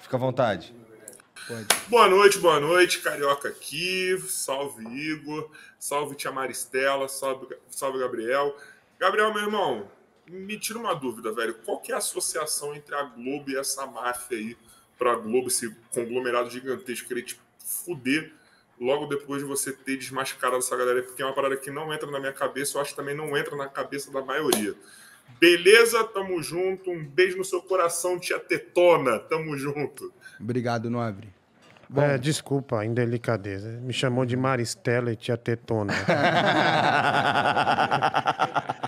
Fica à vontade. Pode. Boa noite, boa noite, Carioca aqui. Salve, Igor. Salve, Tia Maristela. Salve, salve Gabriel. Gabriel, meu irmão, me tira uma dúvida, velho. Qual que é a associação entre a Globo e essa máfia aí pra Globo, esse conglomerado gigantesco querer te fuder logo depois de você ter desmascarado essa galera? Porque é uma parada que não entra na minha cabeça, eu acho que também não entra na cabeça da maioria. Beleza, tamo junto. Um beijo no seu coração, tia Tetona. Tamo junto. Obrigado, Nobre. É, Bom. É, desculpa a indelicadeza. Me chamou de Maristela e tia Tetona.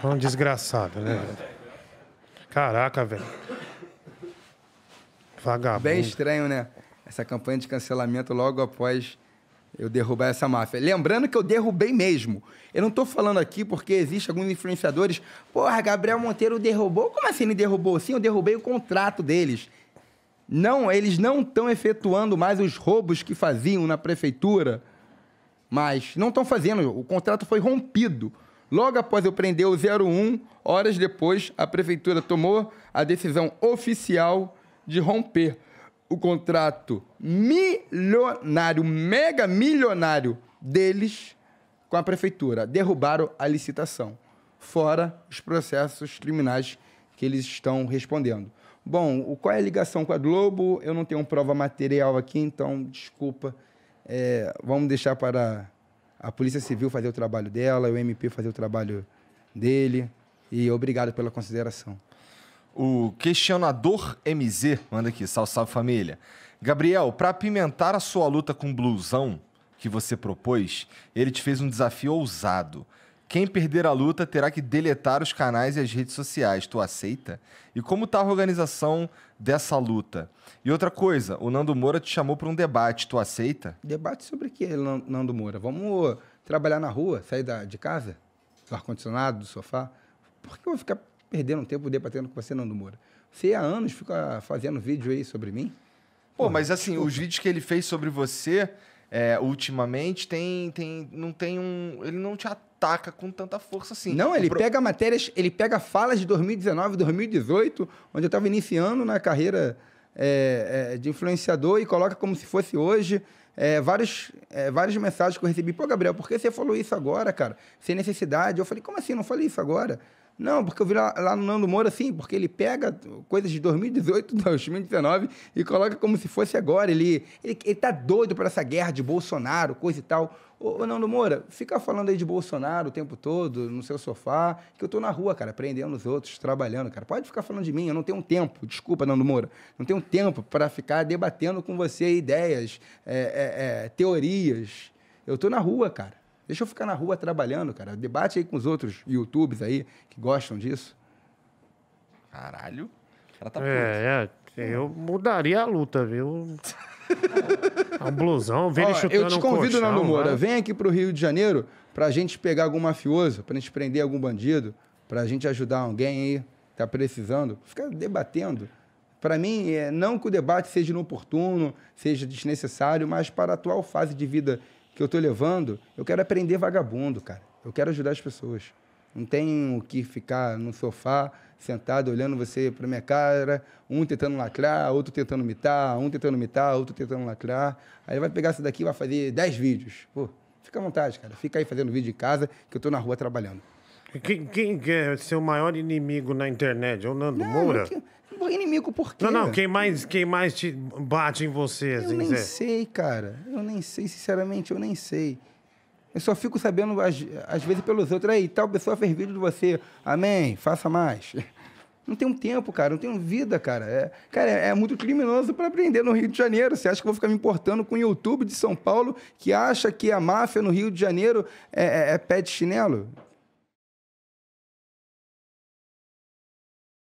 Foi é um desgraçado, né? Caraca, velho. Vagabundo. Bem estranho, né? Essa campanha de cancelamento logo após eu derrubar essa máfia. Lembrando que eu derrubei mesmo. Eu não estou falando aqui porque existe alguns influenciadores. Porra, Gabriel Monteiro derrubou. Como assim ele derrubou? Sim, eu derrubei o contrato deles. Não, eles não estão efetuando mais os roubos que faziam na prefeitura. Mas não estão fazendo, o contrato foi rompido. Logo após eu prender o 01, horas depois, a prefeitura tomou a decisão oficial de romper o contrato milionário, mega milionário deles com a prefeitura. Derrubaram a licitação, fora os processos criminais que eles estão respondendo. Bom, qual é a ligação com a Globo? Eu não tenho prova material aqui, então desculpa. É, vamos deixar para a Polícia Civil fazer o trabalho dela, o MP fazer o trabalho dele. E obrigado pela consideração. O questionador MZ manda aqui, salve, salve família. Gabriel, para apimentar a sua luta com o blusão que você propôs, ele te fez um desafio ousado. Quem perder a luta terá que deletar os canais e as redes sociais. Tu aceita? E como tá a organização dessa luta? E outra coisa, o Nando Moura te chamou para um debate. Tu aceita? Debate sobre o que, Nando Moura? Vamos trabalhar na rua, sair da, de casa? Do ar-condicionado, do sofá? Por que eu vou ficar perdendo tempo debatendo com você, Nando Moura. Você há anos fica fazendo vídeo aí sobre mim. Pô, mas assim, os vídeos que ele fez sobre você é, ultimamente tem, tem, não tem um. Ele não te ataca com tanta força assim. Não, ele pro... pega matérias, ele pega falas de 2019, 2018, onde eu estava iniciando na carreira é, é, de influenciador e coloca como se fosse hoje. É, vários, é, várias mensagens que eu recebi. Pô, Gabriel, por que você falou isso agora, cara? Sem necessidade. Eu falei, como assim? Não falei isso agora. Não, porque eu vi lá, lá no Nando Moura assim, porque ele pega coisas de 2018, 2019 e coloca como se fosse agora. Ele, ele, ele tá doido para essa guerra de Bolsonaro, coisa e tal. Ô, ô Nando Moura, fica falando aí de Bolsonaro o tempo todo, no seu sofá, que eu tô na rua, cara, prendendo os outros, trabalhando, cara. Pode ficar falando de mim, eu não tenho tempo, desculpa, Nando Moura, não tenho tempo para ficar debatendo com você ideias, é, é, é, teorias. Eu tô na rua, cara. Deixa eu ficar na rua trabalhando, cara. Debate aí com os outros YouTubes aí que gostam disso. Caralho. Ela tá é, é, eu é. mudaria a luta, viu? um blusão, vem ele chutando Eu te convido, um Nando Moura, vem aqui pro Rio de Janeiro pra gente pegar algum mafioso, pra gente prender algum bandido, pra gente ajudar alguém aí que tá precisando. Ficar debatendo. Para mim, é, não que o debate seja inoportuno, seja desnecessário, mas para a atual fase de vida que eu tô levando, eu quero aprender vagabundo, cara. Eu quero ajudar as pessoas. Não tem o que ficar no sofá, sentado, olhando você para minha cara, um tentando lacrar, outro tentando imitar, um tentando imitar, outro tentando lacrar. Aí vai pegar isso daqui e vai fazer 10 vídeos. Pô, fica à vontade, cara. Fica aí fazendo vídeo de casa, que eu tô na rua trabalhando. Quem, quem é seu maior inimigo na internet? É o Nando Não, Moura? inimigo por quê? Não, não, quem mais, quem mais te bate em você? Eu assim, nem Zé? sei, cara. Eu nem sei, sinceramente, eu nem sei. Eu só fico sabendo, às, às vezes, pelos outros. Aí, tal pessoa fez vídeo de você. Amém, faça mais. Não tenho tempo, cara. Não tenho vida, cara. É, cara, é muito criminoso para aprender no Rio de Janeiro. Você acha que eu vou ficar me importando com o YouTube de São Paulo que acha que a máfia no Rio de Janeiro é, é, é pé de chinelo?